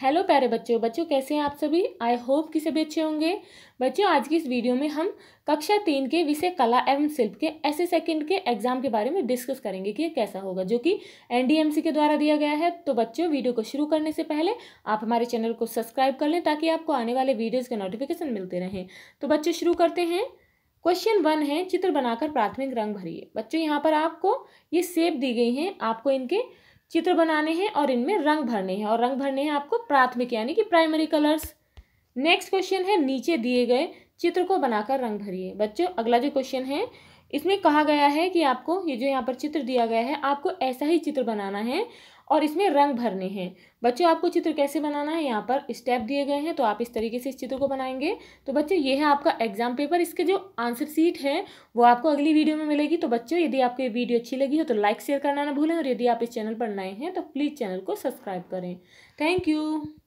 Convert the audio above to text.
hello प्यारे बच्चों बच्चों कैसे हैं आप सभी आई होप कि सभी अच्छे होंगे बच्चों आज की इस वीडियो में हम कक्षा तीन के विषय कला एवं शिल्प के ऐसे सेकंड के एग्जाम के बारे में डिस्कस करेंगे कि ये कैसा होगा जो कि एनडीएमसी के द्वारा दिया गया है तो बच्चों वीडियो को शुरू करने से पहले आप हमारे चैनल को सब्सक्राइब कर लें ताकि आपको आने वाले वीडियोज़ के नोटिफिकेशन मिलते रहें तो बच्चे शुरू करते हैं क्वेश्चन वन है चित्र बनाकर प्राथमिक रंग भरिए बच्चों यहाँ पर आपको ये सेप दी गई हैं आपको इनके चित्र बनाने हैं और इनमें रंग भरने हैं और रंग भरने हैं आपको प्राथमिक यानी कि प्राइमरी कलर्स नेक्स्ट क्वेश्चन है नीचे दिए गए चित्र को बनाकर रंग भरिए बच्चों अगला जो क्वेश्चन है इसमें कहा गया है कि आपको ये जो यहाँ पर चित्र दिया गया है आपको ऐसा ही चित्र बनाना है और इसमें रंग भरने हैं बच्चों आपको चित्र कैसे बनाना है यहाँ पर स्टेप दिए गए हैं तो आप इस तरीके से इस चित्र को बनाएंगे तो बच्चों ये है आपका एग्जाम पेपर इसके जो आंसर सीट है वो आपको अगली वीडियो में मिलेगी तो बच्चों यदि आपको ये वीडियो अच्छी लगी हो तो लाइक शेयर करना ना भूलें और यदि आप इस चैनल पर नए हैं तो प्लीज़ चैनल को सब्सक्राइब करें थैंक यू